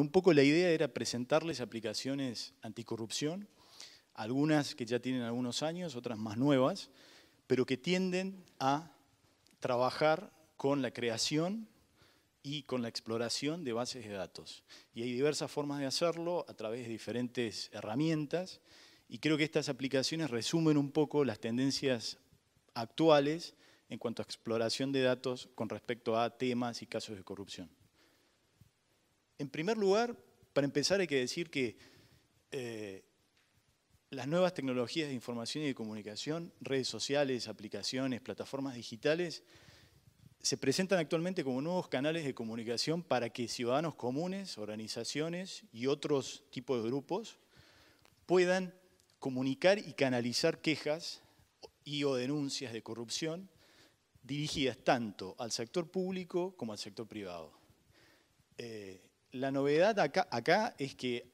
un poco la idea era presentarles aplicaciones anticorrupción, algunas que ya tienen algunos años, otras más nuevas, pero que tienden a trabajar con la creación y con la exploración de bases de datos. Y hay diversas formas de hacerlo a través de diferentes herramientas y creo que estas aplicaciones resumen un poco las tendencias actuales en cuanto a exploración de datos con respecto a temas y casos de corrupción. En primer lugar, para empezar hay que decir que eh, las nuevas tecnologías de información y de comunicación, redes sociales, aplicaciones, plataformas digitales, se presentan actualmente como nuevos canales de comunicación para que ciudadanos comunes, organizaciones y otros tipos de grupos puedan comunicar y canalizar quejas y o denuncias de corrupción dirigidas tanto al sector público como al sector privado. Eh, la novedad acá, es que,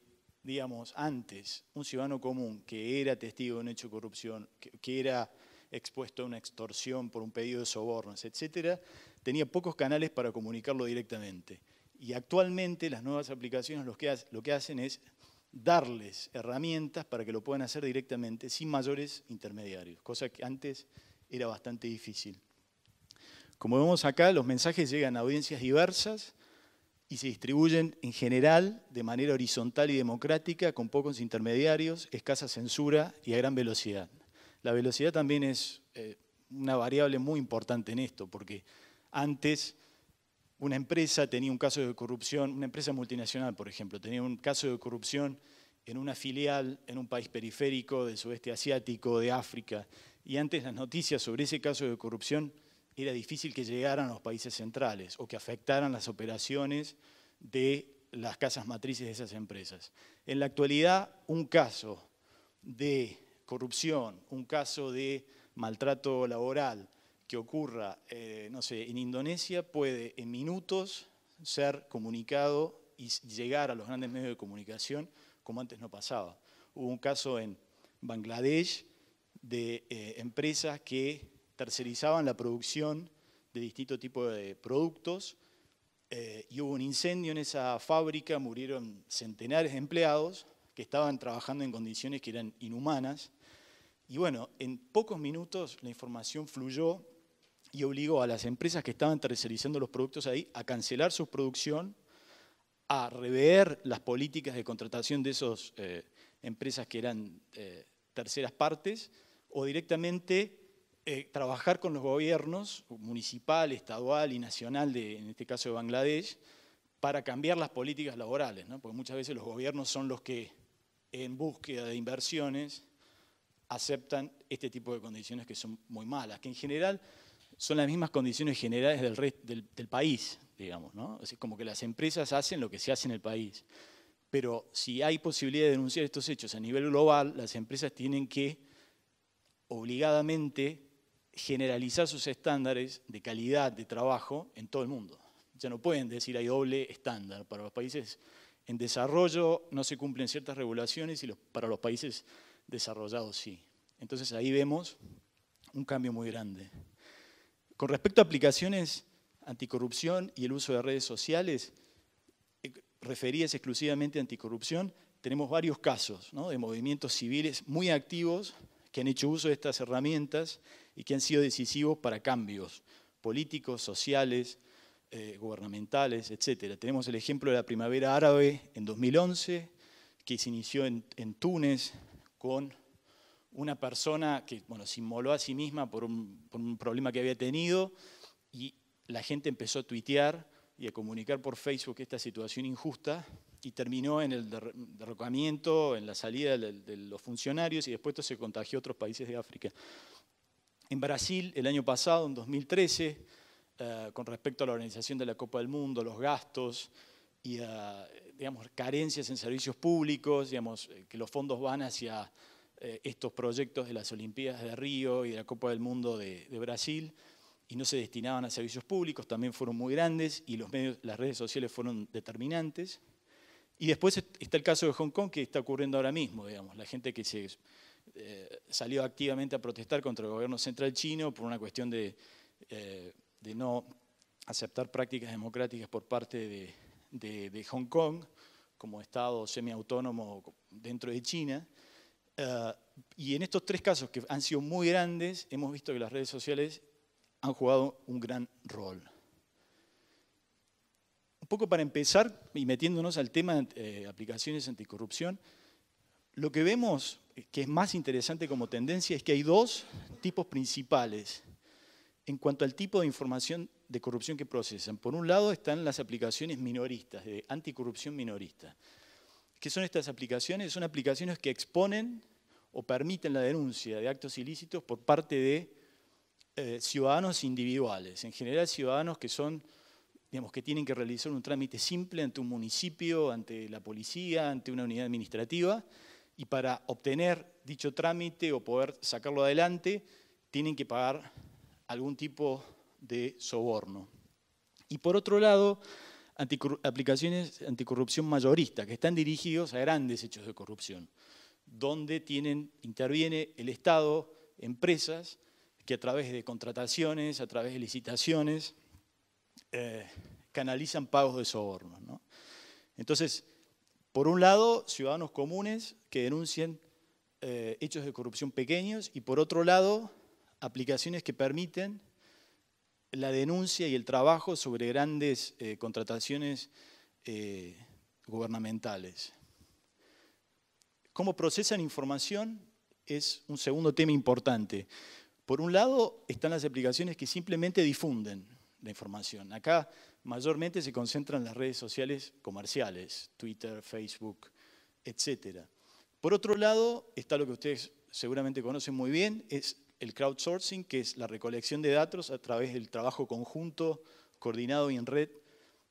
digamos, antes, un ciudadano común que era testigo de un hecho de corrupción, que, era expuesto a una extorsión por un pedido de sobornos, etcétera, tenía pocos canales para comunicarlo directamente. Y actualmente las nuevas aplicaciones lo que hacen es darles herramientas para que lo puedan hacer directamente sin mayores intermediarios, cosa que antes era bastante difícil. Como vemos acá, los mensajes llegan a audiencias diversas y se distribuyen en general de manera horizontal y democrática, con pocos intermediarios, escasa censura y a gran velocidad. La velocidad también es eh, una variable muy importante en esto, porque antes una empresa tenía un caso de corrupción, una empresa multinacional, por ejemplo, tenía un caso de corrupción en una filial en un país periférico del sudeste asiático, de África, y antes las noticias sobre ese caso de corrupción era difícil que llegaran a los países centrales o que afectaran las operaciones de las casas matrices de esas empresas. En la actualidad, un caso de corrupción, un caso de maltrato laboral que ocurra, eh, no sé, en Indonesia puede en minutos ser comunicado y llegar a los grandes medios de comunicación como antes no pasaba. Hubo un caso en Bangladesh de eh, empresas que tercerizaban la producción de distinto tipo de productos eh, y hubo un incendio en esa fábrica, murieron centenares de empleados que estaban trabajando en condiciones que eran inhumanas. Y bueno, en pocos minutos la información fluyó y obligó a las empresas que estaban tercerizando los productos ahí a cancelar su producción, a rever las políticas de contratación de esas eh, empresas que eran eh, terceras partes o directamente eh, trabajar con los gobiernos municipal, estadual y nacional, de, en este caso de Bangladesh, para cambiar las políticas laborales, porque muchas veces los gobiernos son los que en búsqueda de inversiones aceptan este tipo de condiciones que son muy malas, que en general son las mismas condiciones generales del, del, país, digamos, ¿no? Es como que las empresas hacen lo que se hace en el país. Pero si hay posibilidad de denunciar estos hechos a nivel global, las empresas tienen que obligadamente generalizar sus estándares de calidad de trabajo en todo el mundo. Ya no pueden decir hay doble estándar. Para los países en desarrollo no se cumplen ciertas regulaciones y para los países desarrollados sí. Entonces ahí vemos un cambio muy grande. Con respecto a aplicaciones anticorrupción y el uso de redes sociales, eh, referidas exclusivamente a anticorrupción, tenemos varios casos de movimientos civiles muy activos que han hecho uso de estas herramientas y que han sido decisivos para cambios políticos, sociales, eh, gubernamentales, etc. Tenemos el ejemplo de la primavera árabe en 2011, que se inició en, Túnez con una persona que bueno, se inmoló a sí misma por un, por un problema que había tenido y la gente empezó a tuitear y a comunicar por Facebook esta situación injusta y terminó en el derrocamiento, en la salida de los funcionarios y después se contagió a otros países de África. En Brasil, el año pasado, en 2013, eh, con respecto a la organización de la Copa del Mundo, los gastos y, eh, digamos, carencias en servicios públicos, digamos, eh, que los fondos van hacia estos proyectos de las Olimpiadas de Río y de la Copa del Mundo de, Brasil, y no se destinaban a servicios públicos, también fueron muy grandes y los las redes sociales fueron determinantes. Y después está el caso de Hong Kong que está ocurriendo ahora mismo, digamos, la gente que se eh, salió activamente a protestar contra el gobierno central chino por una cuestión de, eh, no aceptar prácticas democráticas por parte de, Hong Kong como Estado semiautónomo dentro de China. Eh, y en estos tres casos que han sido muy grandes, hemos visto que las redes sociales han jugado un gran rol. Un poco para empezar y metiéndonos al tema de eh, aplicaciones anticorrupción, lo que vemos eh, que es más interesante como tendencia es que hay dos tipos principales en cuanto al tipo de información de corrupción que procesan. Por un lado están las aplicaciones minoristas, de anticorrupción minorista. ¿Qué son estas aplicaciones? Son aplicaciones que exponen o permiten la denuncia de actos ilícitos por parte de eh, ciudadanos individuales, en general ciudadanos que son digamos, que tienen que realizar un trámite simple ante un municipio, ante la policía, ante una unidad administrativa, y para obtener dicho trámite o poder sacarlo adelante, tienen que pagar algún tipo de soborno. Y por otro lado, aplicaciones anticorrupción mayorista, que están dirigidos a grandes hechos de corrupción, donde tienen, interviene el Estado, empresas, que a través de contrataciones, a través de licitaciones, eh, canalizan pagos de sobornos. Entonces, por un lado, ciudadanos comunes que denuncian eh, hechos de corrupción pequeños y por otro lado, aplicaciones que permiten la denuncia y el trabajo sobre grandes eh, contrataciones gubernamentales. Cómo procesan información es un segundo tema importante. Por un lado están las aplicaciones que simplemente difunden la información. Acá mayormente se concentran las redes sociales comerciales, Twitter, Facebook, etc. Por otro lado, está lo que ustedes seguramente conocen muy bien, es el crowdsourcing, que es la recolección de datos a través del trabajo conjunto, coordinado y en red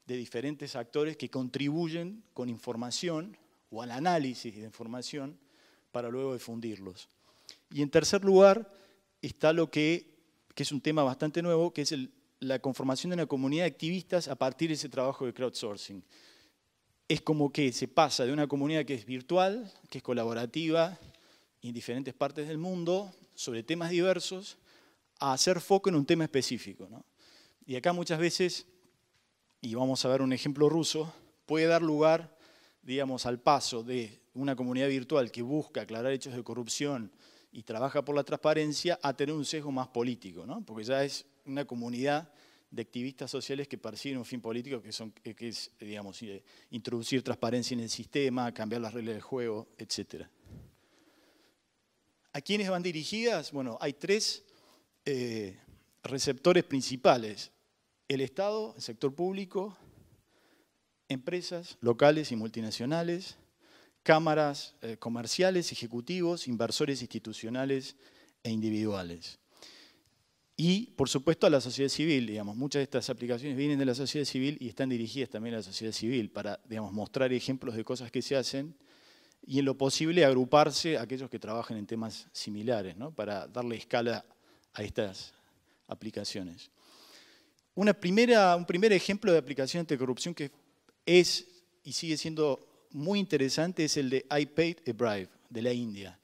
de diferentes actores que contribuyen con información o al análisis de información para luego difundirlos. Y en tercer lugar está lo que es un tema bastante nuevo, que es el la conformación de una comunidad de activistas a partir de ese trabajo de crowdsourcing. Es como que se pasa de una comunidad que es virtual, que es colaborativa, en diferentes partes del mundo, sobre temas diversos, a hacer foco en un tema específico. Y acá muchas veces, y vamos a ver un ejemplo ruso, puede dar lugar, digamos, al paso de una comunidad virtual que busca aclarar hechos de corrupción y trabaja por la transparencia a tener un sesgo más político, porque ya es una comunidad de activistas sociales que persiguen un fin político que, que es, digamos, eh, introducir transparencia en el sistema, cambiar las reglas del juego, etc. ¿A quiénes van dirigidas? Bueno, hay tres eh, receptores principales. El Estado, el sector público, empresas locales y multinacionales, cámaras eh, comerciales, ejecutivos, inversores institucionales e individuales. Y, por supuesto, a la sociedad civil, digamos, muchas de estas aplicaciones vienen de la sociedad civil y están dirigidas también a la sociedad civil para, digamos, mostrar ejemplos de cosas que se hacen y en lo posible agruparse a aquellos que trabajan en temas similares, para darle escala a estas aplicaciones. Una primera, un primer ejemplo de aplicación anticorrupción que es y sigue siendo muy interesante es el de I paid a bribe, de la India,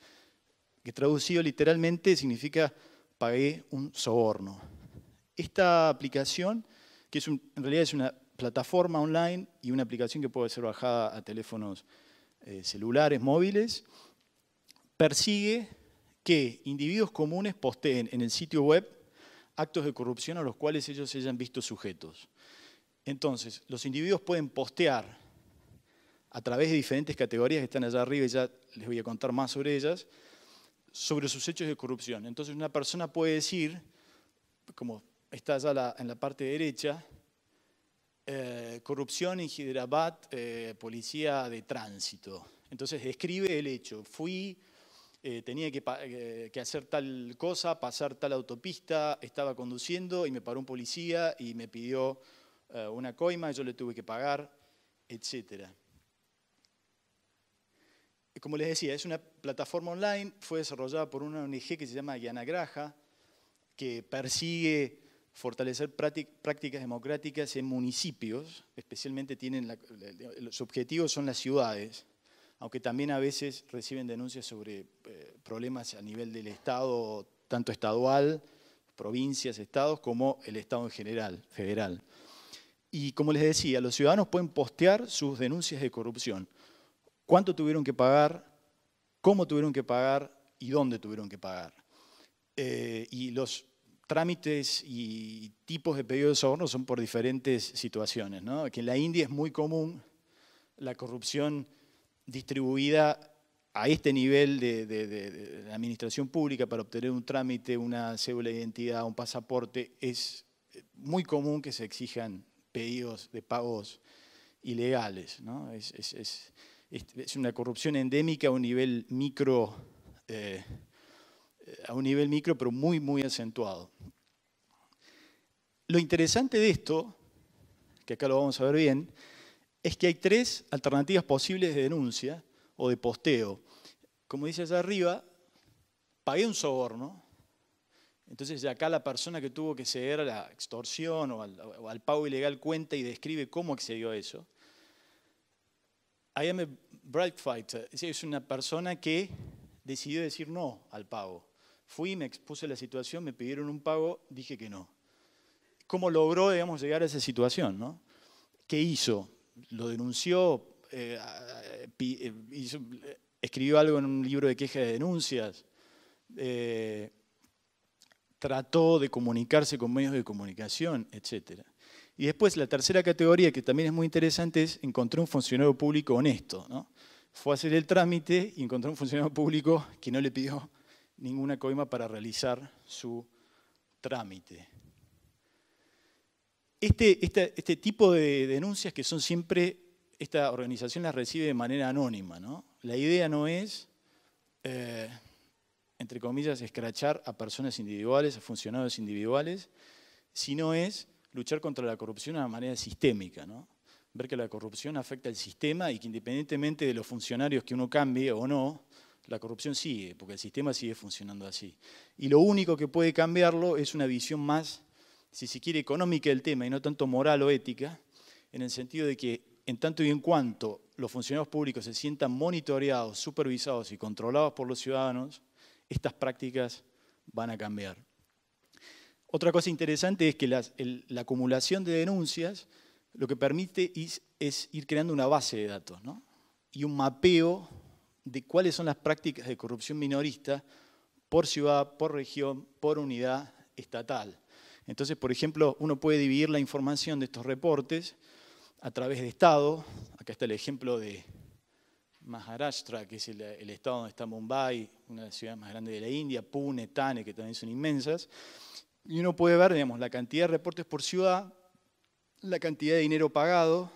que traducido literalmente significa pagué un soborno. Esta aplicación, que es en realidad es una plataforma online y una aplicación que puede ser bajada a teléfonos eh, celulares, móviles, persigue que individuos comunes posteen en el sitio web actos de corrupción a los cuales ellos se hayan visto sujetos. Entonces, los individuos pueden postear a través de diferentes categorías que están allá arriba y ya les voy a contar más sobre ellas, sobre sus hechos de corrupción. Entonces una persona puede decir, como está allá en la parte derecha, eh, corrupción en Hyderabad, eh, policía de tránsito. Entonces describe el hecho, fui, eh, tenía que, hacer tal cosa, pasar tal autopista, estaba conduciendo y me paró un policía y me pidió una coima, yo le tuve que pagar, etcétera. Como les decía, es una plataforma online, fue desarrollada por una ONG que se llama Guiana Graja, que persigue fortalecer prácticas democráticas en municipios, especialmente tienen los objetivos son las ciudades, aunque también a veces reciben denuncias sobre eh, problemas a nivel del Estado, tanto estadual, provincias, estados, como el Estado en general, federal. Y como les decía, los ciudadanos pueden postear sus denuncias de corrupción cuánto tuvieron que pagar, cómo tuvieron que pagar y dónde tuvieron que pagar. Eh, y los trámites y tipos de pedidos de soborno son por diferentes situaciones. ¿no? Que en la India es muy común la corrupción distribuida a este nivel de, administración pública para obtener un trámite, una cédula de identidad, un pasaporte, es eh, muy común que se exijan pedidos de pagos ilegales. ¿no? Es, es, es, es una corrupción endémica a un nivel micro, eh, eh, a un nivel micro pero muy, muy acentuado. Lo interesante de esto, que acá lo vamos a ver bien, es que hay tres alternativas posibles de denuncia o de posteo. Como dice allá arriba, pagué un soborno, entonces acá la persona que tuvo que ceder a la extorsión o al pago ilegal cuenta y describe cómo accedió a eso. I am a fighter. Es una persona que decidió decir no al pago. Fui, me expuse la situación, me pidieron un pago, dije que no. ¿Cómo logró, digamos, llegar a esa situación? ¿no? ¿Qué hizo? ¿Lo denunció? Eh, ah, eh, eh, ¿Escribió algo en un libro de queja de denuncias? ¿Trató de comunicarse con medios de comunicación, etcétera? Y después la tercera categoría, que también es muy interesante, es encontrar un funcionario público honesto. Fue a hacer el trámite y encontró un funcionario público que no le pidió ninguna coima para realizar su trámite. Este, este, tipo de denuncias que son siempre, esta organización las recibe de manera anónima. ¿no? La idea no es, eh, entre comillas, escrachar a personas individuales, a funcionarios individuales, sino es luchar contra la corrupción de una manera sistémica, ver que la corrupción afecta al sistema y que independientemente de los funcionarios que uno cambie o no, la corrupción sigue, porque el sistema sigue funcionando así. Y lo único que puede cambiarlo es una visión más, si se quiere, económica del tema y no tanto moral o ética, en el sentido de que en tanto y en cuanto los funcionarios públicos se sientan monitoreados, supervisados y controlados por los ciudadanos, estas prácticas van a cambiar. Otra cosa interesante es que la acumulación de denuncias lo que permite es, ir creando una base de datos y un mapeo de cuáles son las prácticas de corrupción minorista por ciudad, por región, por unidad estatal. Entonces, por ejemplo, uno puede dividir la información de estos reportes a través de estado. Acá está el ejemplo de Maharashtra, que es el, el, estado donde está Mumbai, una de las ciudades más grandes de la India, Pune, Tane, que también son inmensas. Y uno puede ver, la cantidad de reportes por ciudad, la cantidad de dinero pagado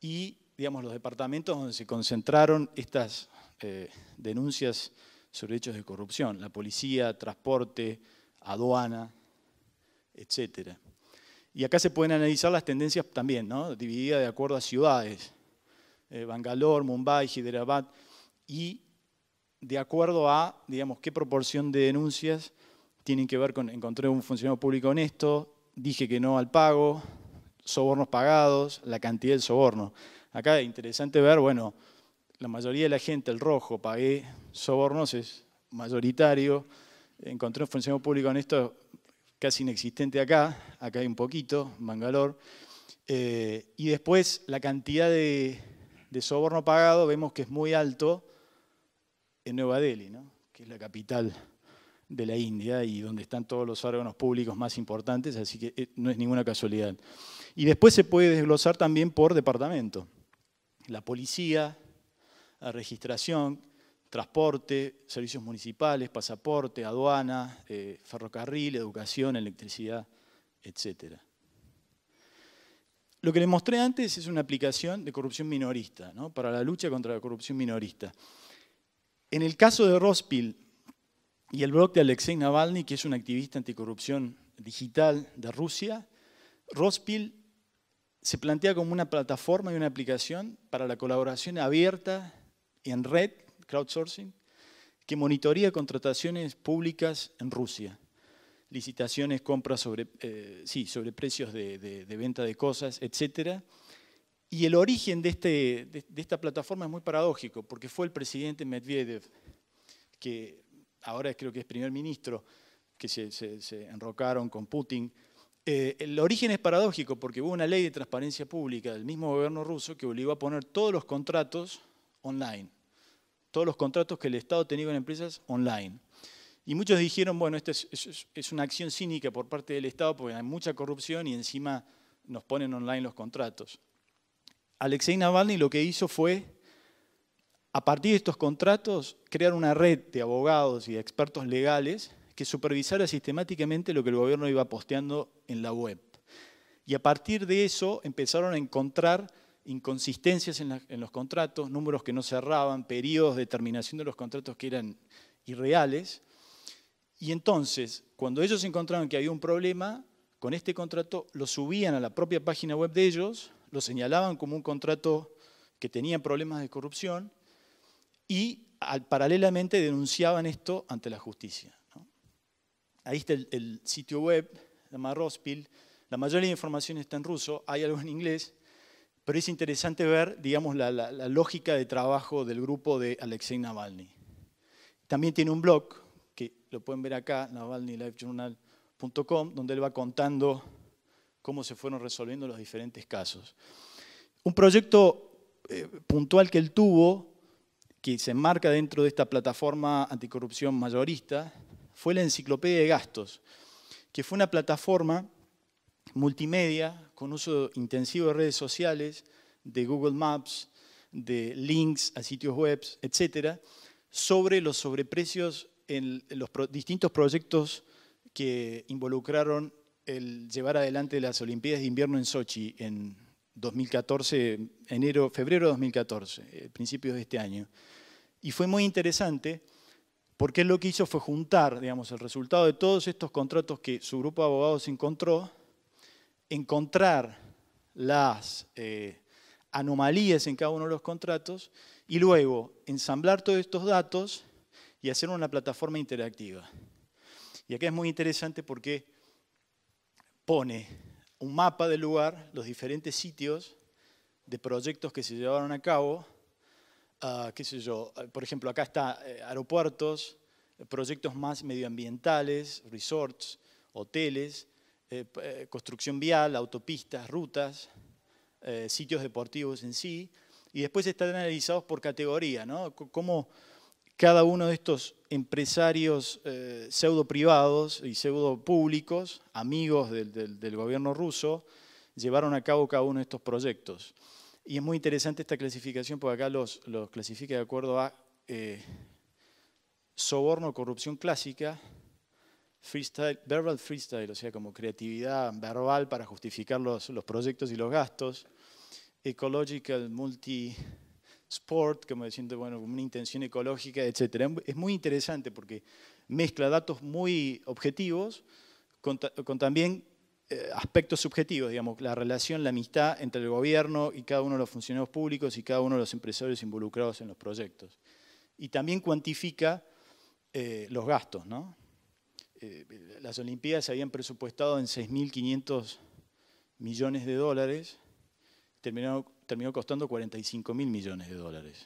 y, digamos, los departamentos donde se concentraron estas eh, denuncias sobre hechos de corrupción, la policía, transporte, aduana, etc. Y acá se pueden analizar las tendencias también, ¿no? divididas de acuerdo a ciudades, eh, Bangalore, Mumbai, Hyderabad, y de acuerdo a, digamos, qué proporción de denuncias tienen que ver con encontré un funcionario público honesto, dije que no al pago, sobornos pagados, la cantidad del soborno. Acá es interesante ver, bueno, la mayoría de la gente, el rojo, pagué sobornos, es mayoritario, encontré un funcionario público honesto casi inexistente acá, acá hay un poquito, Mangalor. Eh, y después la cantidad de, de, soborno pagado vemos que es muy alto en Nueva Delhi, ¿no? que es la capital de la India y donde están todos los órganos públicos más importantes, así que eh, no es ninguna casualidad. Y después se puede desglosar también por departamento. La policía, la registración, transporte, servicios municipales, pasaporte, aduana, eh, ferrocarril, educación, electricidad, etc. Lo que les mostré antes es una aplicación de corrupción minorista, ¿no? para la lucha contra la corrupción minorista. En el caso de Rospil, y el blog de Alexei Navalny, que es un activista anticorrupción digital de Rusia, Rospil se plantea como una plataforma y una aplicación para la colaboración abierta en red, crowdsourcing, que monitorea contrataciones públicas en Rusia. Licitaciones, compras sobre, eh, sí, sobre precios de, venta de cosas, etc. Y el origen de, este, de, esta plataforma es muy paradójico, porque fue el presidente Medvedev que ahora creo que es primer ministro, que se, enrocaron con Putin. Eh, el origen es paradójico porque hubo una ley de transparencia pública del mismo gobierno ruso que obligó a poner todos los contratos online, todos los contratos que el Estado tenía con empresas online. Y muchos dijeron, bueno, esta es, es, una acción cínica por parte del Estado porque hay mucha corrupción y encima nos ponen online los contratos. Alexei Navalny lo que hizo fue a partir de estos contratos, crearon una red de abogados y de expertos legales que supervisara sistemáticamente lo que el gobierno iba posteando en la web. Y a partir de eso empezaron a encontrar inconsistencias en, en los contratos, números que no cerraban, periodos de terminación de los contratos que eran irreales. Y entonces, cuando ellos encontraron que había un problema, con este contrato lo subían a la propia página web de ellos, lo señalaban como un contrato que tenía problemas de corrupción y al, paralelamente denunciaban esto ante la justicia. Ahí está el, sitio web, la la mayoría de la información está en ruso, hay algo en inglés, pero es interesante ver, digamos, la, lógica de trabajo del grupo de Alexei Navalny. También tiene un blog, que lo pueden ver acá, navalnylifejournal.com, donde él va contando cómo se fueron resolviendo los diferentes casos. Un proyecto eh, puntual que él tuvo que se enmarca dentro de esta plataforma anticorrupción mayorista fue la Enciclopedia de Gastos, que fue una plataforma multimedia con uso intensivo de redes sociales, de Google Maps, de links a sitios web, etcétera, sobre los sobreprecios en los distintos proyectos que involucraron el llevar adelante las Olimpiadas de Invierno en Sochi en 2014, enero, febrero de 2014, eh, principios de este año. Y fue muy interesante porque lo que hizo fue juntar, digamos, el resultado de todos estos contratos que su grupo de abogados encontró, encontrar las eh, anomalías en cada uno de los contratos y luego ensamblar todos estos datos y hacer una plataforma interactiva. Y acá es muy interesante porque pone un mapa del lugar, los diferentes sitios de proyectos que se llevaron a cabo. Ah, qué sé yo, ah, por ejemplo, acá está eh, aeropuertos, eh, proyectos más medioambientales, resorts, hoteles, eh, construcción vial, autopistas, rutas, sitios deportivos en sí, y después están analizados por categoría, ¿no? cada uno de estos empresarios eh, pseudo privados y pseudo públicos, amigos del, gobierno ruso, llevaron a cabo cada uno de estos proyectos. Y es muy interesante esta clasificación porque acá los, clasifica de acuerdo a eh, soborno, corrupción clásica, freestyle, verbal freestyle, o sea, como creatividad verbal para justificar los, los proyectos y los gastos, ecological multi sport, como diciendo, bueno, una intención ecológica, etc. Es muy interesante porque mezcla datos muy objetivos con, también eh, aspectos subjetivos, digamos, la relación, la amistad entre el gobierno y cada uno de los funcionarios públicos y cada uno de los empresarios involucrados en los proyectos. Y también cuantifica eh, los gastos, ¿no? Eh, las Olimpiadas se habían presupuestado en 6.500 millones de dólares, terminaron terminó costando 45 mil millones de dólares.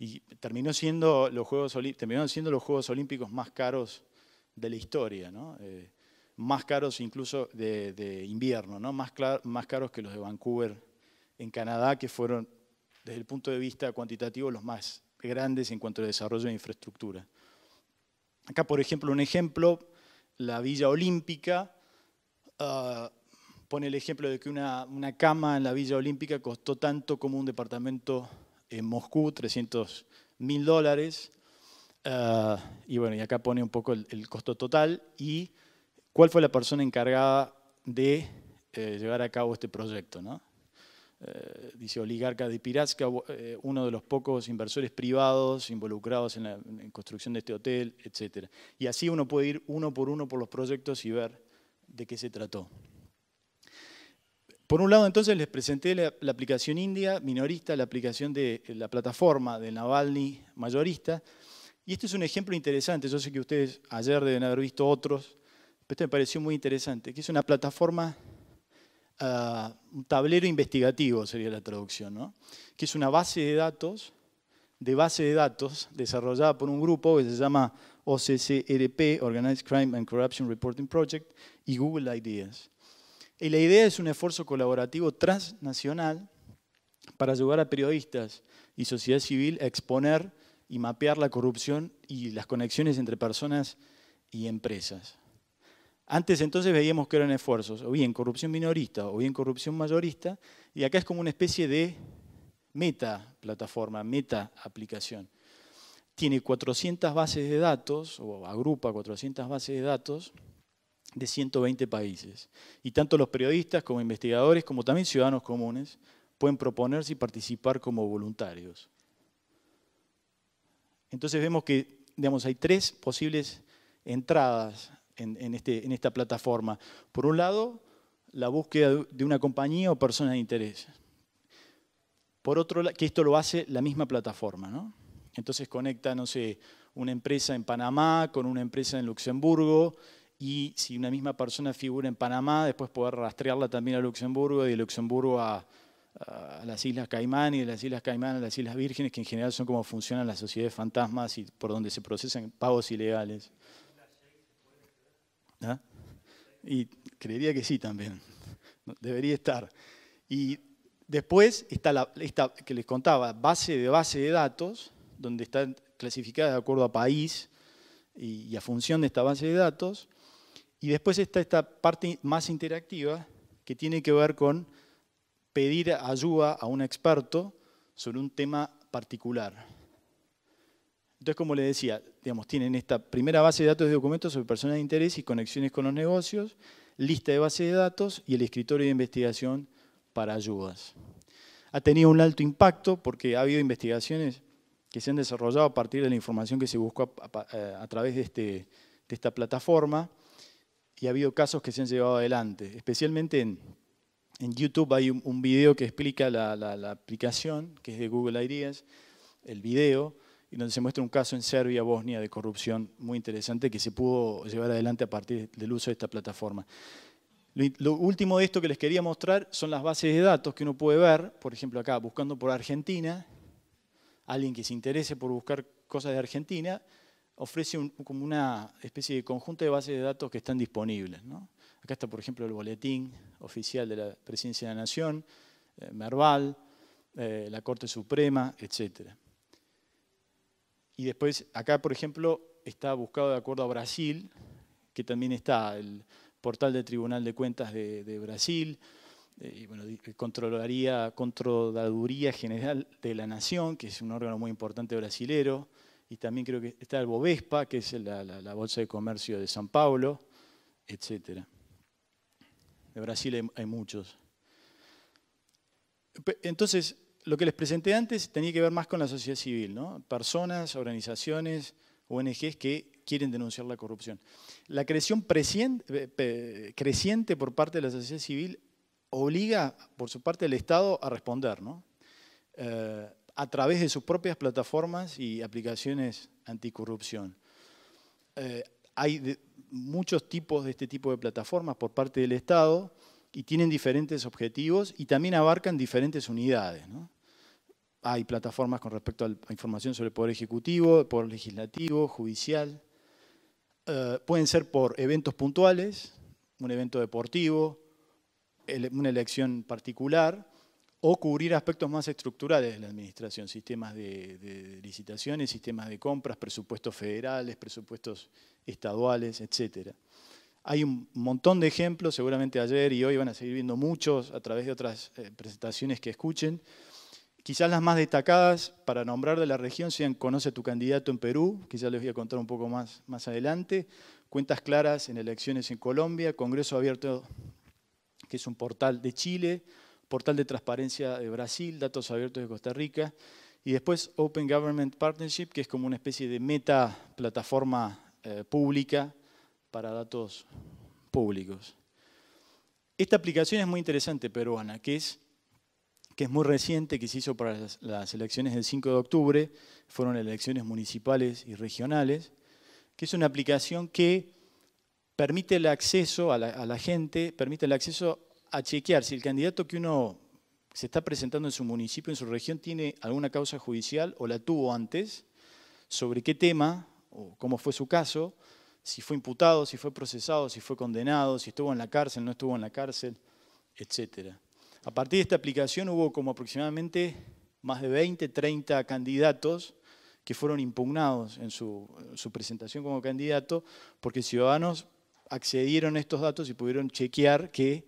Y terminó siendo los Juegos terminaron siendo los Juegos Olímpicos más caros de la historia, eh, más caros incluso de, invierno, más, más caros que los de Vancouver en Canadá, que fueron, desde el punto de vista cuantitativo, los más grandes en cuanto al desarrollo de infraestructura. Acá, por ejemplo, un ejemplo, la Villa Olímpica, ah, pone el ejemplo de que una, cama en la Villa Olímpica costó tanto como un departamento en Moscú, 300 mil dólares. Ah, y bueno, y acá pone un poco el, costo total y cuál fue la persona encargada de eh, llevar a cabo este proyecto. Eh, dice oligarca de Piratska, eh, uno de los pocos inversores privados involucrados en la construcción de este hotel, etc. Y así uno puede ir uno por uno por los proyectos y ver de qué se trató. Por un lado, entonces, les presenté la, aplicación india, minorista, la aplicación de eh, la plataforma de Navalny, mayorista. Y este es un ejemplo interesante. Yo sé que ustedes ayer deben haber visto otros, pero este me pareció muy interesante, que es una plataforma ah, un tablero investigativo sería la traducción, ¿no? que es una base de datos, de base de datos desarrollada por un grupo que se llama OCCRP, e Organized Crime and Corruption Reporting Project, y Google Ideas. Y la idea es un esfuerzo colaborativo transnacional para ayudar a periodistas y sociedad civil a exponer y mapear la corrupción y las conexiones entre personas y empresas. Antes entonces veíamos que eran esfuerzos, o bien corrupción minorista o bien corrupción mayorista, y acá es como una especie de meta plataforma, meta aplicación. Tiene 400 bases de datos, o agrupa 400 bases de datos, de 120 países. Y tanto los periodistas como investigadores, como también ciudadanos comunes, pueden proponerse y participar como voluntarios. Entonces vemos que digamos, hay tres posibles entradas en, este, en esta plataforma. Por un lado, la búsqueda de una compañía o persona de interés. Por otro que esto lo hace la misma plataforma. Entonces conecta, no sé, una empresa en Panamá con una empresa en Luxemburgo y si una misma persona figura en Panamá, después poder rastrearla también a Luxemburgo y de Luxemburgo a, las Islas Caimán y de las Islas Caimán a las Islas Vírgenes, que en general son como funcionan las sociedades fantasmas y por donde se procesan pagos ilegales. ¿Ah? Y creería que sí también, debería estar. Y después está la esta que les contaba, base de base de datos, donde están clasificadas de acuerdo a país y a función de esta base de datos y después está esta parte más interactiva que tiene que ver con pedir ayuda a un experto sobre un tema particular. Entonces, como les decía, digamos, tienen esta primera base de datos de documentos sobre personas de interés y conexiones con los negocios, lista de base de datos y el escritorio de investigación para ayudas. Ha tenido un alto impacto porque ha habido investigaciones que se han desarrollado a partir de la información que se buscó a, través de, este, de esta plataforma y ha habido casos que se han llevado adelante. Especialmente en, YouTube hay un, video que explica la, aplicación, que es de Google Ideas, el video, y donde se muestra un caso en Serbia, Bosnia, de corrupción muy interesante que se pudo llevar adelante a partir del uso de esta plataforma. Lo, lo último de esto que les quería mostrar son las bases de datos que uno puede ver, por ejemplo acá, buscando por Argentina, alguien que se interese por buscar cosas de Argentina, ofrece como una especie de conjunto de bases de datos que están disponibles. Acá está, por ejemplo, el boletín oficial de la Presidencia de la Nación, eh, Merval, eh, la Corte Suprema, etc. Y después, acá, por ejemplo, está buscado de acuerdo a Brasil, que también está el portal del Tribunal de Cuentas de, Brasil, eh, bueno, Controlaría, Controladuría General de la Nación, que es un órgano muy importante brasilero, y también creo que está el Bovespa, que es la, Bolsa de Comercio de San Pablo, etc. De Brasil hay, muchos. Entonces, lo que les presenté antes tenía que ver más con la sociedad civil, ¿no? Personas, organizaciones, ONGs que quieren denunciar la corrupción. La creación creciente por parte de la sociedad civil obliga, por su parte, al Estado a responder, ¿no? Eh, a través de sus propias plataformas y aplicaciones anticorrupción. Eh, hay muchos tipos de este tipo de plataformas por parte del Estado y tienen diferentes objetivos y también abarcan diferentes unidades. Hay plataformas con respecto a la información sobre el Poder Ejecutivo, el Poder Legislativo, Judicial. Eh, pueden ser por eventos puntuales, un evento deportivo, una elección particular, o cubrir aspectos más estructurales de la administración, sistemas de, licitaciones, sistemas de compras, presupuestos federales, presupuestos estaduales, etcétera. Hay un montón de ejemplos, seguramente ayer y hoy van a seguir viendo muchos a través de otras eh, presentaciones que escuchen. Quizás las más destacadas para nombrar de la región sean Conoce a tu candidato en Perú, quizás les voy a contar un poco más, más adelante, Cuentas claras en elecciones en Colombia, Congreso Abierto, que es un portal de Chile, Portal de Transparencia de Brasil, Datos Abiertos de Costa Rica, y después Open Government Partnership, que es como una especie de meta plataforma eh, pública para datos públicos. Esta aplicación es muy interesante, peruana, que es, que es muy reciente, que se hizo para las, elecciones del 5 de octubre, fueron elecciones municipales y regionales, que es una aplicación que permite el acceso a la, a la gente, permite el acceso a chequear si el candidato que uno se está presentando en su municipio, en su región, tiene alguna causa judicial o la tuvo antes, sobre qué tema o cómo fue su caso, si fue imputado, si fue procesado, si fue condenado, si estuvo en la cárcel, no estuvo en la cárcel, etc. A partir de esta aplicación hubo como aproximadamente más de 20, 30 candidatos que fueron impugnados en su, su presentación como candidato porque ciudadanos accedieron a estos datos y pudieron chequear que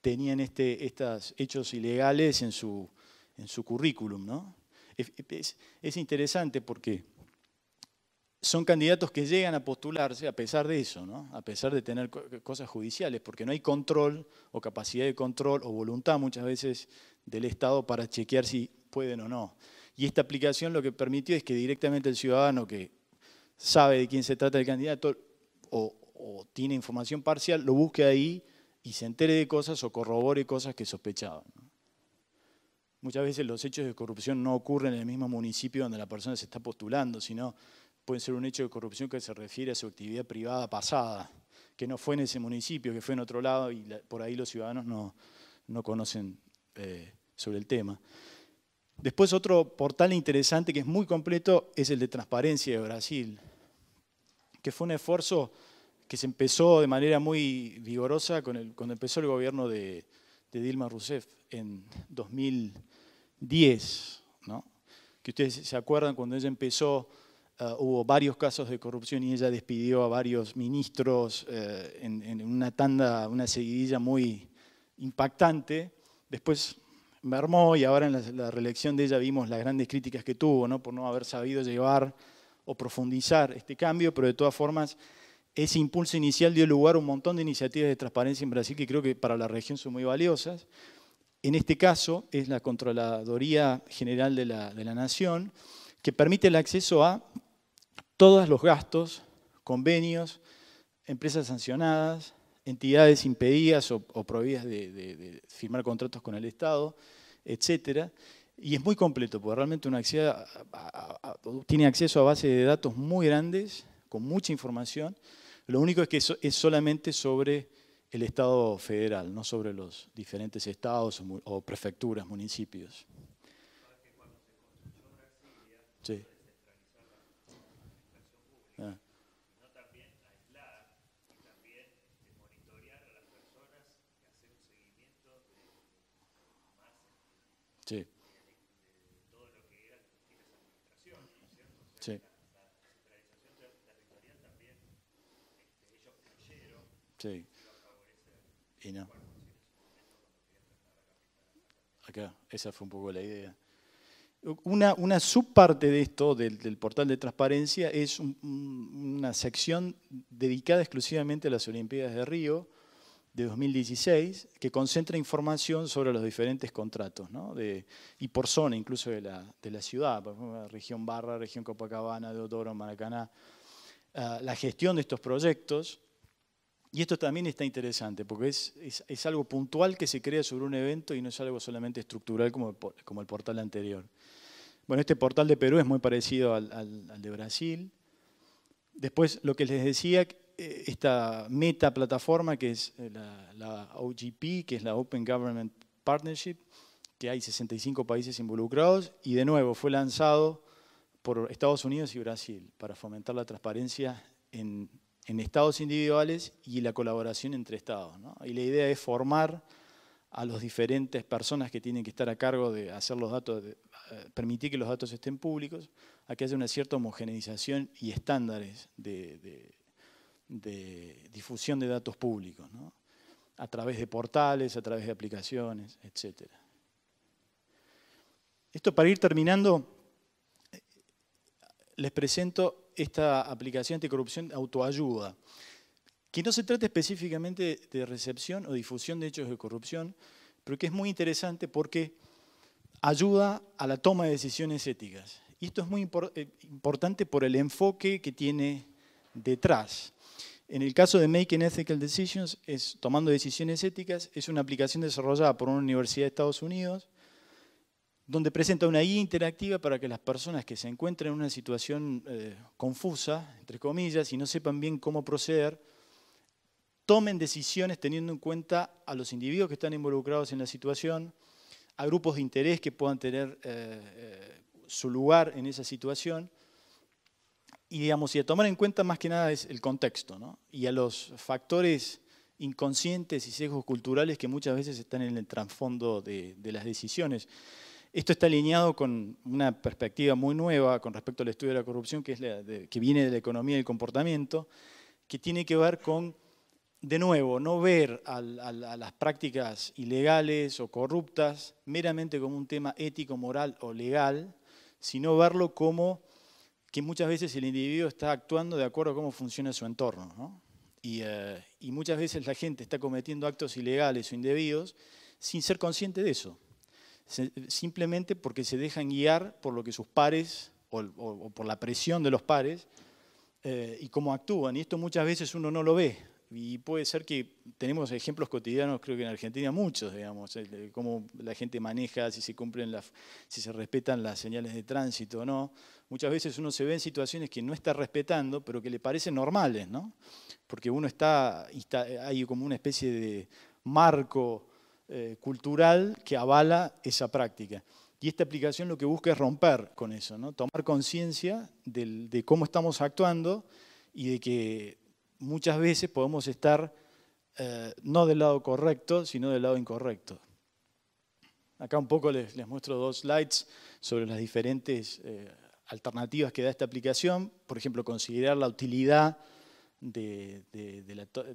tenían este, estos hechos ilegales en su, en su currículum. ¿no? Es, interesante porque son candidatos que llegan a postularse a pesar de eso, ¿no? a pesar de tener cosas judiciales, porque no hay control o capacidad de control o voluntad muchas veces del Estado para chequear si pueden o no. Y esta aplicación lo que permitió es que directamente el ciudadano que sabe de quién se trata el candidato o tiene información parcial, lo busque ahí y se entere de cosas o corrobore cosas que sospechaban. Muchas veces los hechos de corrupción no ocurren en el mismo municipio donde la persona se está postulando, sino pueden ser un hecho de corrupción que se refiere a su actividad privada pasada, que no fue en ese municipio, que fue en otro lado y por ahí los ciudadanos no, no conocen eh, sobre el tema. Después otro portal interesante que es muy completo es el de Transparencia de Brasil, que fue un esfuerzo que se empezó de manera muy vigorosa con el, cuando empezó el gobierno de, Dilma Rousseff en 2010. ¿no? Que ustedes se acuerdan, cuando ella empezó ah, hubo varios casos de corrupción y ella despidió a varios ministros eh, en, una tanda, una seguidilla muy impactante. Después mermó y ahora en la, la reelección de ella vimos las grandes críticas que tuvo ¿no? por no haber sabido llevar o profundizar este cambio, pero de todas formas ese impulso inicial dio lugar a un montón de iniciativas de transparencia en Brasil que creo que para la región son muy valiosas. En este caso es la Controladoría General de la, Nación, que permite el acceso a todos los gastos, convenios, empresas sancionadas, entidades impedidas o, prohibidas de, firmar contratos con el Estado, etc. Y es muy completo, porque realmente tiene acceso a bases de datos muy grandes, con mucha información, lo único es que eso es solamente sobre el Estado federal, no sobre los diferentes estados o prefecturas, municipios. Sí. Ah. Sí. Sí. Acá, esa fue un poco la idea. Una, una subparte de esto, del, portal de transparencia, es una sección dedicada exclusivamente a las Olimpiadas de Río de 2016, que concentra información sobre los diferentes contratos, ¿no? de, y por zona incluso de la, de la ciudad, región Barra, región Copacabana, Deodoro, Maracaná. Ah, la gestión de estos proyectos, y esto también está interesante, porque es, algo puntual que se crea sobre un evento y no es algo solamente estructural como, como el portal anterior. Bueno, este portal de Perú es muy parecido al, de Brasil. Después, lo que les decía, eh, esta meta plataforma que es eh, la, la, OGP, que es la Open Government Partnership, que hay 65 países involucrados, y de nuevo fue lanzado por Estados Unidos y Brasil para fomentar la transparencia en en estados individuales y la colaboración entre estados. Y la idea es formar a las diferentes personas que tienen que estar a cargo de hacer los datos, eh, permitir que los datos estén públicos, a que haya una cierta homogeneización y estándares de, difusión de datos públicos, a través de portales, a través de aplicaciones, etc. Esto para ir terminando, les presento esta aplicación de corrupción autoayuda, que no se trata específicamente de recepción o difusión de hechos de corrupción, pero que es muy interesante porque ayuda a la toma de decisiones éticas. Y esto es muy eh, importante por el enfoque que tiene detrás. En el caso de Making Ethical Decisions, es tomando decisiones éticas, es una aplicación desarrollada por una universidad de Estados Unidos donde presenta una guía interactiva para que las personas que se encuentren en una situación eh, confusa, entre comillas, y no sepan bien cómo proceder, tomen decisiones teniendo en cuenta a los individuos que están involucrados en la situación, a grupos de interés que puedan tener eh, eh, su lugar en esa situación, y, digamos, y a tomar en cuenta más que nada es el contexto, y a los factores inconscientes y sesgos culturales que muchas veces están en el trasfondo de las decisiones. Esto está alineado con una perspectiva muy nueva con respecto al estudio de la corrupción, que, es que viene de la economía del comportamiento, que tiene que ver con, de nuevo, no ver a, las prácticas ilegales o corruptas meramente como un tema ético, moral o legal, sino verlo como que muchas veces el individuo está actuando de acuerdo a cómo funciona su entorno. Eh, y muchas veces la gente está cometiendo actos ilegales o indebidos sin ser consciente de eso simplemente porque se dejan guiar por lo que sus pares o, por la presión de los pares eh, y cómo actúan. Y esto muchas veces uno no lo ve. Y puede ser que tenemos ejemplos cotidianos, creo que en Argentina muchos, digamos, eh, de cómo la gente maneja, si se cumplen las, si se respetan las señales de tránsito o no. Muchas veces uno se ve en situaciones que no está respetando, pero que le parecen normales, ¿no? Porque uno está, hay como una especie de marco eh, cultural que avala esa práctica. Y esta aplicación lo que busca es romper con eso, tomar conciencia de cómo estamos actuando y de que muchas veces podemos estar eh, no del lado correcto, sino del lado incorrecto. Acá un poco les, muestro dos slides sobre las diferentes eh, alternativas que da esta aplicación. Por ejemplo, considerar la utilidad de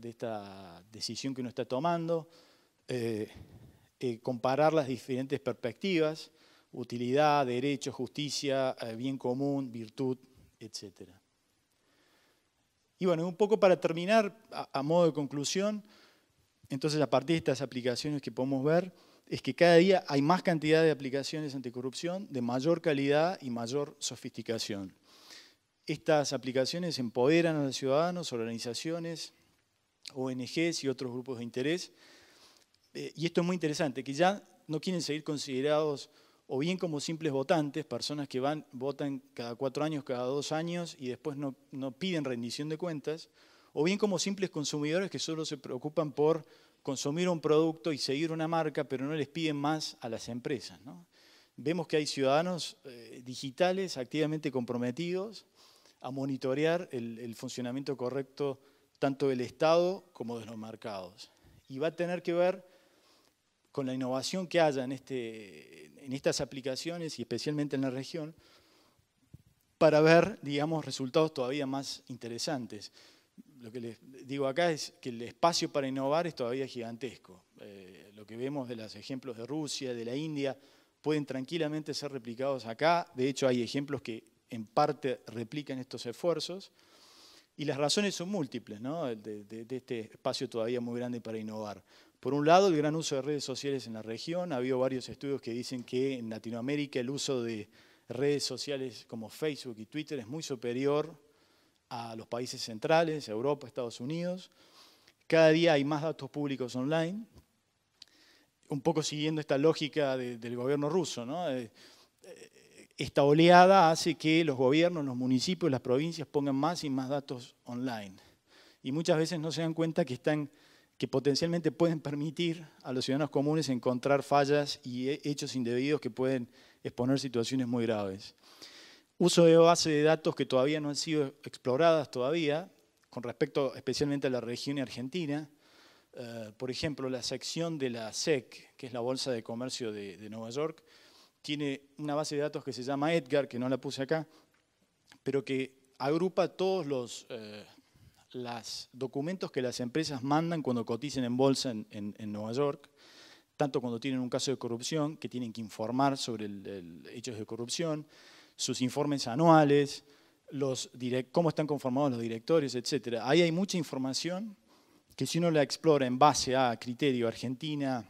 esta decisión que uno está tomando, eh, eh, comparar las diferentes perspectivas, utilidad, derecho, justicia, eh, bien común, virtud, etc. Y bueno, un poco para terminar, a, a modo de conclusión, entonces a partir de estas aplicaciones que podemos ver, es que cada día hay más cantidad de aplicaciones anticorrupción de mayor calidad y mayor sofisticación. Estas aplicaciones empoderan a los ciudadanos, organizaciones, ONGs y otros grupos de interés eh, y esto es muy interesante, que ya no quieren seguir considerados o bien como simples votantes, personas que van, votan cada cuatro años, cada dos años y después no, no piden rendición de cuentas, o bien como simples consumidores que solo se preocupan por consumir un producto y seguir una marca, pero no les piden más a las empresas. Vemos que hay ciudadanos eh, digitales activamente comprometidos a monitorear el funcionamiento correcto tanto del Estado como de los mercados. Y va a tener que ver con la innovación que haya este, en, estas aplicaciones y especialmente en la región, para ver, digamos, resultados todavía más interesantes. Lo que les digo acá es que el espacio para innovar es todavía gigantesco. Eh, lo que vemos de los ejemplos de Rusia, de la India, pueden tranquilamente ser replicados acá. De hecho, hay ejemplos que en parte replican estos esfuerzos. Y las razones son múltiples ¿no? de este espacio todavía muy grande para innovar. Por un lado, el gran uso de redes sociales en la región. Ha habido varios estudios que dicen que en Latinoamérica el uso de redes sociales como Facebook y Twitter es muy superior a los países centrales, Europa, Estados Unidos. Cada día hay más datos públicos online, un poco siguiendo esta lógica del gobierno ruso. Eh, eh, esta oleada hace que los gobiernos, los municipios, las provincias pongan más y más datos online. Y muchas veces no se dan cuenta que están que potencialmente pueden permitir a los ciudadanos comunes encontrar fallas y hechos indebidos que pueden exponer situaciones muy graves. Uso de bases de datos que todavía no han sido exploradas todavía, con respecto especialmente a la región argentina. Eh, por ejemplo, la sección de la SEC, que es la Bolsa de Comercio de, Nueva York, tiene una base de datos que se llama Edgar, que no la puse acá, pero que agrupa todos los, eh, los documentos que las empresas mandan cuando cotizan en bolsa en, Nueva York, tanto cuando tienen un caso de corrupción, que tienen que informar sobre el, hechos de corrupción, sus informes anuales, cómo están conformados los directores, etc. Ahí hay mucha información que si uno la explora en base a criterio Argentina,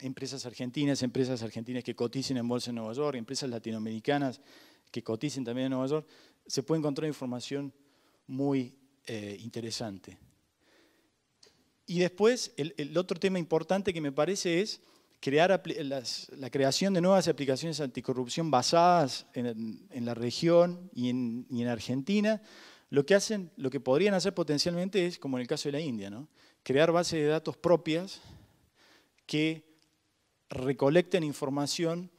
empresas argentinas, empresas argentinas que coticen en bolsa en Nueva York, empresas latinoamericanas que coticen también en Nueva York, se puede encontrar información muy eh, interesante. Y después, el, otro tema importante que me parece es crear la creación de nuevas aplicaciones anticorrupción basadas en, la región y en, Argentina. Lo que, hacen, lo que podrían hacer potencialmente es, como en el caso de la India, ¿no? crear bases de datos propias que recolecten información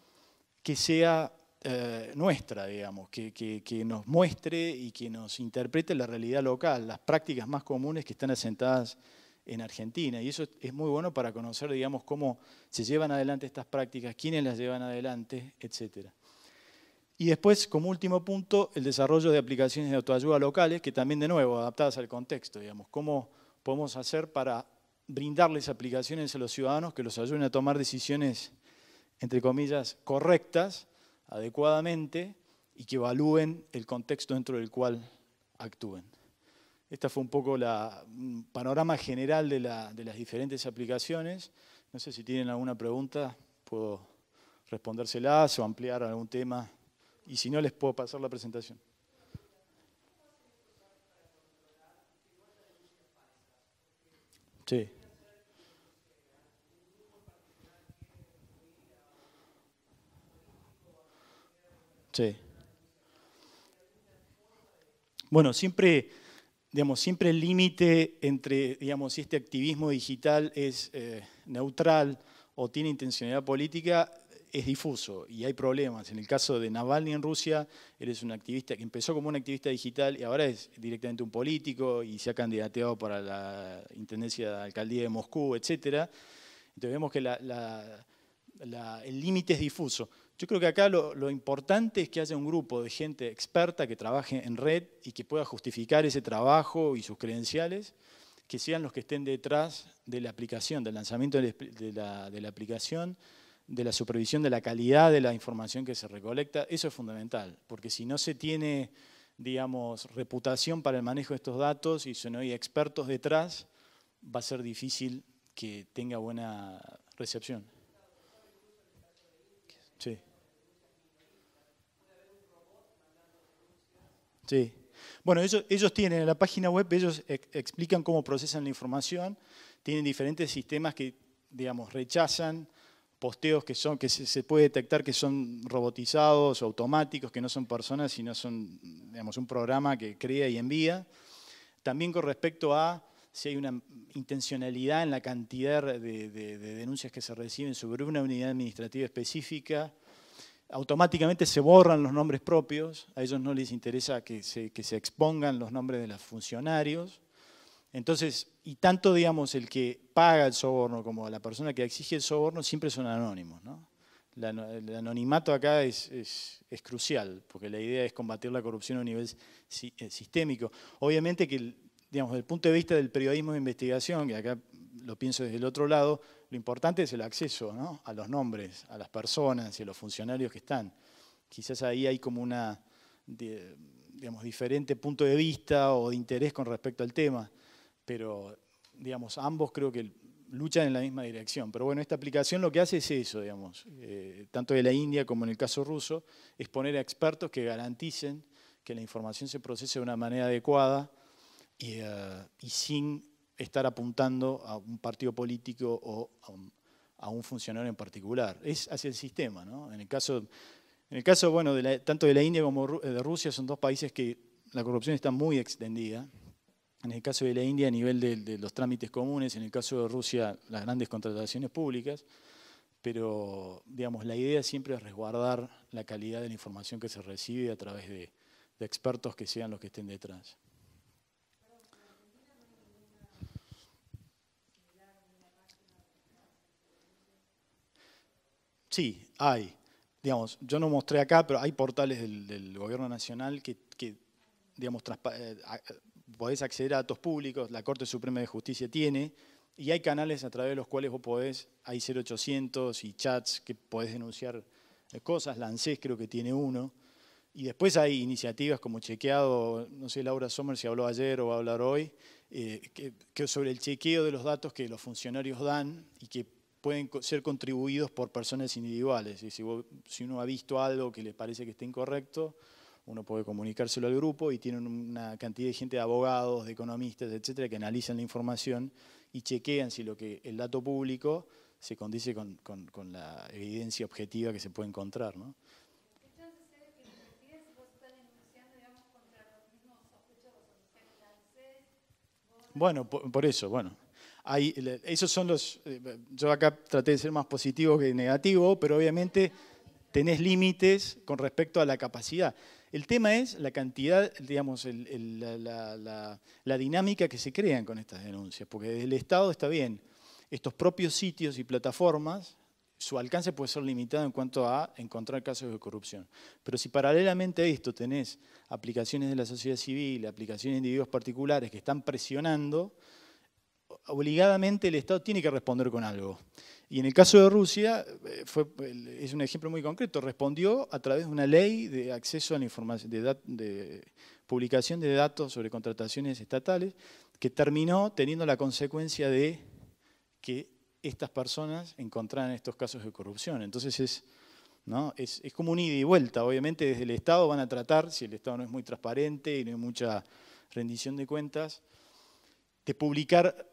que sea eh, nuestra, digamos, que, que, nos muestre y que nos interprete la realidad local, las prácticas más comunes que están asentadas en Argentina. Y eso es muy bueno para conocer, digamos, cómo se llevan adelante estas prácticas, quiénes las llevan adelante, etc. Y después, como último punto, el desarrollo de aplicaciones de autoayuda locales, que también, de nuevo, adaptadas al contexto, digamos, cómo podemos hacer para brindarles aplicaciones a los ciudadanos que los ayuden a tomar decisiones, entre comillas, correctas, adecuadamente y que evalúen el contexto dentro del cual actúen. Esta fue un poco la panorama general de, las diferentes aplicaciones. No sé si tienen alguna pregunta, puedo respondérselas o ampliar algún tema. Y si no, les puedo pasar la presentación. Sí. Sí. Bueno, siempre, digamos, siempre el límite entre, digamos, si este activismo digital es eh, neutral o tiene intencionalidad política es difuso y hay problemas. En el caso de Navalny en Rusia, él es un activista que empezó como un activista digital y ahora es directamente un político y se ha candidateado para la intendencia de la alcaldía de Moscú, etc. Entonces vemos que el límite es difuso. Yo creo que acá lo, importante es que haya un grupo de gente experta que trabaje en red y que pueda justificar ese trabajo y sus credenciales, que sean los que estén detrás de la aplicación, del lanzamiento de la, de la aplicación, de la supervisión de la calidad de la información que se recolecta. Eso es fundamental, porque si no se tiene, digamos, reputación para el manejo de estos datos y si no hay expertos detrás, va a ser difícil que tenga buena recepción. Sí. Sí. Bueno, ellos, tienen en la página web, ellos explican cómo procesan la información, tienen diferentes sistemas que, digamos, rechazan posteos que, son, que se, puede detectar que son robotizados automáticos, que no son personas, sino son, digamos, un programa que crea y envía. También con respecto a si hay una intencionalidad en la cantidad de denuncias que se reciben sobre una unidad administrativa específica, automáticamente se borran los nombres propios, a ellos no les interesa que se, expongan los nombres de los funcionarios. Entonces, y tanto, digamos, el que paga el soborno como la persona que exige el soborno siempre son anónimos, el anonimato acá es, es, crucial, porque la idea es combatir la corrupción a nivel eh, sistémico. Obviamente que, digamos, desde el punto de vista del periodismo de investigación, que acá lo pienso desde el otro lado, lo importante es el acceso a los nombres, a las personas y a los funcionarios que están. Quizás ahí hay como una, digamos, diferente punto de vista o de interés con respecto al tema, pero, digamos, ambos creo que luchan en la misma dirección. Pero bueno, esta aplicación lo que hace es eso, digamos, eh, tanto de la India como en el caso ruso, es poner a expertos que garanticen que la información se procese de una manera adecuada y eh, sin estar apuntando a un partido político o a un, funcionario en particular. Es hacia el sistema. ¿no? En el caso, en el caso bueno, tanto de la India como de Rusia son dos países que la corrupción está muy extendida. En el caso de la India a nivel de, los trámites comunes, en el caso de Rusia las grandes contrataciones públicas pero digamos, la idea siempre es resguardar la calidad de la información que se recibe a través de expertos que sean los que estén detrás. sí, hay. Digamos, yo no mostré acá, pero hay portales del, Gobierno Nacional que, digamos, eh, podés acceder a datos públicos, la Corte Suprema de Justicia tiene, y hay canales a través de los cuales vos podés, hay 0800 y chats que podés denunciar eh, cosas, la ANSES creo que tiene uno, y después hay iniciativas como Chequeado, no sé, Laura Sommer si habló ayer o va a hablar hoy, eh, que, que sobre el chequeo de los datos que los funcionarios dan y que pueden ser contribuidos por personas individuales. Y si, uno ha visto algo que le parece que está incorrecto, uno puede comunicárselo al grupo y tienen una cantidad de gente de abogados, de economistas, etcétera, que analizan la información y chequean si lo que el dato público se condice con, la evidencia objetiva que se puede encontrar. ¿no? Bueno, por eso, bueno esos son los, eh, yo acá traté de ser más positivo que negativo, pero obviamente tenés límites con respecto a la capacidad. El tema es la cantidad, digamos, la, la, dinámica que se crean con estas denuncias, porque desde el Estado está bien, estos propios sitios y plataformas, su alcance puede ser limitado en cuanto a encontrar casos de corrupción. Pero si paralelamente a esto tenés aplicaciones de la sociedad civil, aplicaciones de individuos particulares que están presionando, obligadamente el Estado tiene que responder con algo. Y en el caso de Rusia, eh, fue, es un ejemplo muy concreto, respondió a través de una ley de acceso a la información, de, publicación de datos sobre contrataciones estatales, que terminó teniendo la consecuencia de que estas personas encontraran estos casos de corrupción. Entonces es, ¿no? es, es como un ida y vuelta. Obviamente desde el Estado van a tratar, si el Estado no es muy transparente y no hay mucha rendición de cuentas, de publicar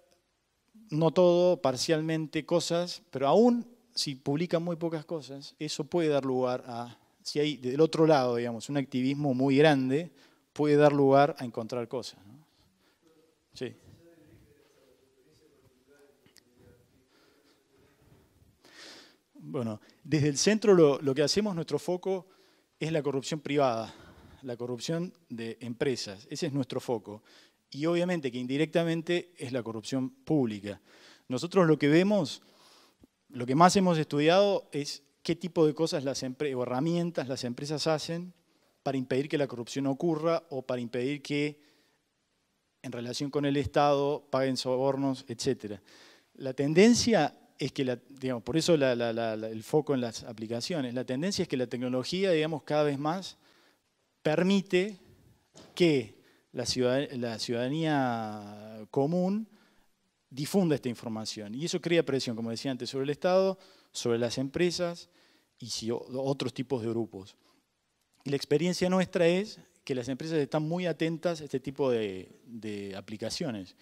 no todo, parcialmente cosas, pero aún si publican muy pocas cosas, eso puede dar lugar a, si hay del otro lado, digamos, un activismo muy grande, puede dar lugar a encontrar cosas. Sí. Bueno, desde el centro lo, que hacemos, nuestro foco es la corrupción privada, la corrupción de empresas, ese es nuestro foco y obviamente que indirectamente es la corrupción pública. Nosotros lo que vemos, lo que más hemos estudiado es qué tipo de cosas las o herramientas las empresas hacen para impedir que la corrupción ocurra o para impedir que en relación con el Estado paguen sobornos, etc. La tendencia es que, la, digamos, por eso el foco en las aplicaciones, la tendencia es que la tecnología, digamos, cada vez más permite que la, ciudadanía común difunda esta información. Y eso crea presión, como decía antes, sobre el Estado, sobre las empresas y otros tipos de grupos. Y la experiencia nuestra es que las empresas están muy atentas a este tipo de, de aplicaciones.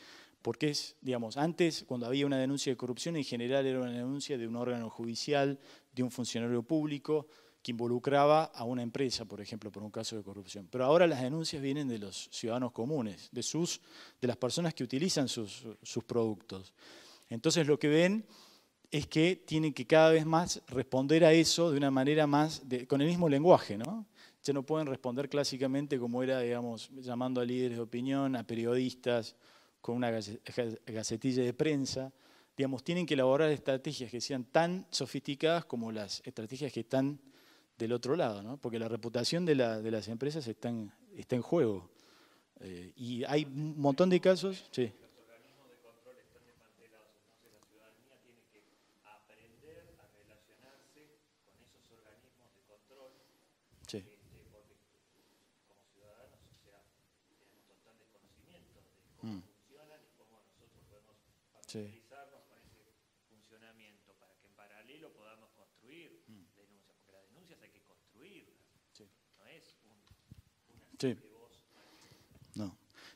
Porque es, digamos, antes cuando había una denuncia de corrupción, en general era una denuncia de un órgano judicial, de un funcionario público, involucraba a una empresa, por ejemplo, por un caso de corrupción. Pero ahora las denuncias vienen de los ciudadanos comunes, de, sus, de las personas que utilizan sus, productos. Entonces lo que ven es que tienen que cada vez más responder a eso de una manera más, con el mismo lenguaje, ¿no? Ya no pueden responder clásicamente como era, digamos, llamando a líderes de opinión, a periodistas, con una gacetilla de prensa. Digamos, tienen que elaborar estrategias que sean tan sofisticadas como las estrategias que están del otro lado, ¿no? porque la reputación de, la, de las empresas está en, está en juego. Eh, y hay un montón de casos. Sí.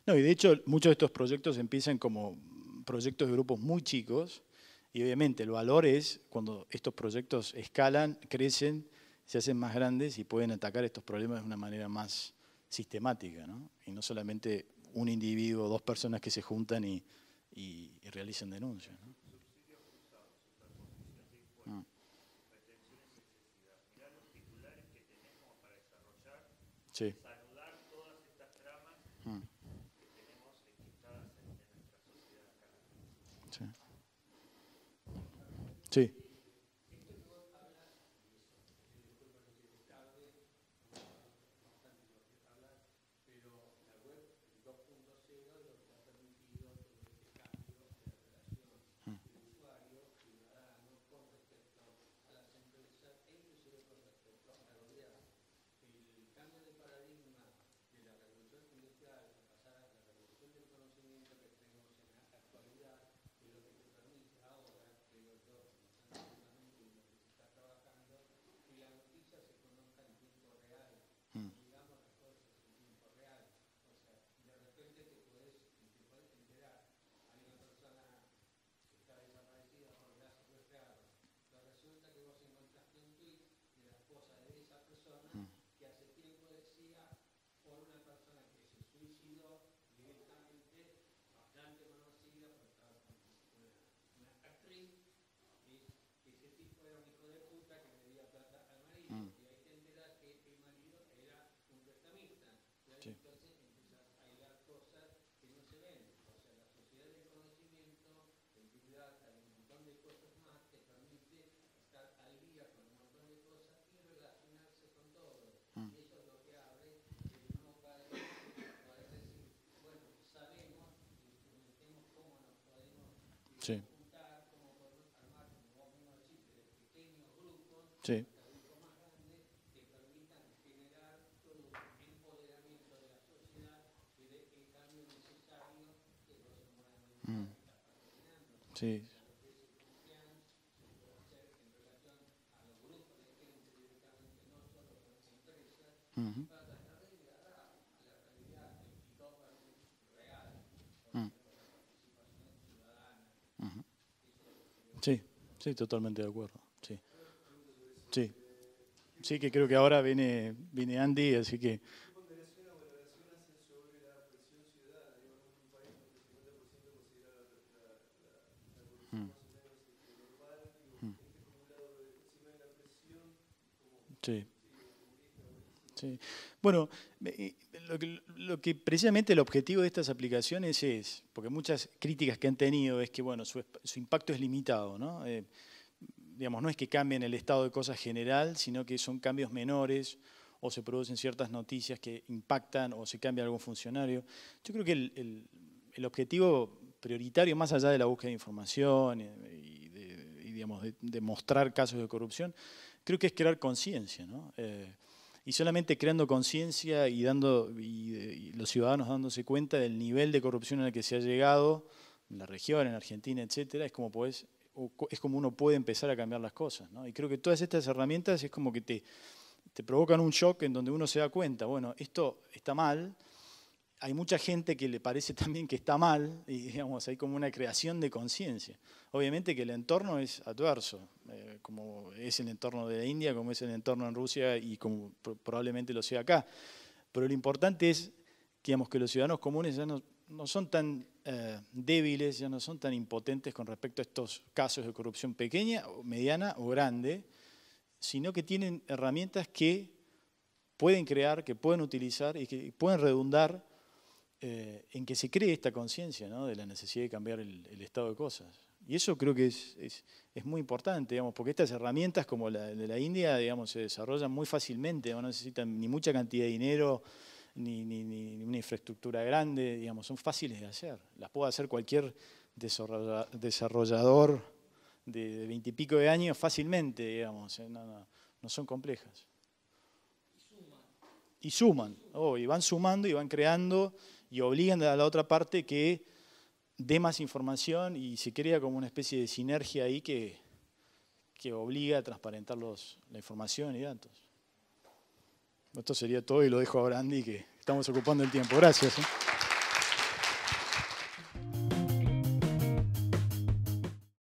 No, y de hecho muchos de estos proyectos empiezan como proyectos de grupos muy chicos y obviamente el valor es cuando estos proyectos escalan, crecen, se hacen más grandes y pueden atacar estos problemas de una manera más sistemática, ¿no? Y no solamente un individuo, dos personas que se juntan y, y, realizan denuncias. ¿no? Ah. Sí. Tu Sí. Mm. Mm. Sí, sí, totalmente de acuerdo. Sí. Sí, que creo que ahora viene, viene Andy, así que... Mm. Mm. Sí. sí. Bueno, lo que, precisamente el objetivo de estas aplicaciones es, porque muchas críticas que han tenido es que bueno, su, su impacto es limitado, ¿no? Eh, no es que cambien el estado de cosas general, sino que son cambios menores o se producen ciertas noticias que impactan o se cambia algún funcionario. Yo creo que el, objetivo prioritario, más allá de la búsqueda de información y, de, digamos, de, mostrar casos de corrupción, creo que es crear conciencia. Eh, y solamente creando conciencia y, dando, los ciudadanos dándose cuenta del nivel de corrupción al que se ha llegado en la región, en Argentina, etcétera, es como podés es como uno puede empezar a cambiar las cosas. Y creo que todas estas herramientas es como que te, te provocan un shock en donde uno se da cuenta, bueno, esto está mal, hay mucha gente que le parece también que está mal, y digamos, hay como una creación de conciencia. Obviamente que el entorno es adverso, eh, como es el entorno de la India, como es el entorno en Rusia y como probablemente lo sea acá. Pero lo importante es que los ciudadanos comunes ya no no son tan eh, débiles, ya no son tan impotentes con respecto a estos casos de corrupción pequeña, mediana o grande, sino que tienen herramientas que pueden crear, que pueden utilizar y que pueden redundar eh, en que se cree esta conciencia de la necesidad de cambiar el, estado de cosas. Y eso creo que es, es, muy importante, porque estas herramientas como la de la India digamos, se desarrollan muy fácilmente, no necesitan ni mucha cantidad de dinero, ni, ni, ni, una infraestructura grande, digamos, son fáciles de hacer. Las puede hacer cualquier desarrollador de veintipico de, de años fácilmente, digamos, ¿eh? no, son complejas. Y suman, y van sumando y van creando y obligan a la otra parte que dé más información y se crea como una especie de sinergia ahí que, obliga a transparentar los, la información y datos. Esto sería todo y lo dejo a Brandy que estamos ocupando el tiempo. Gracias. ¿eh?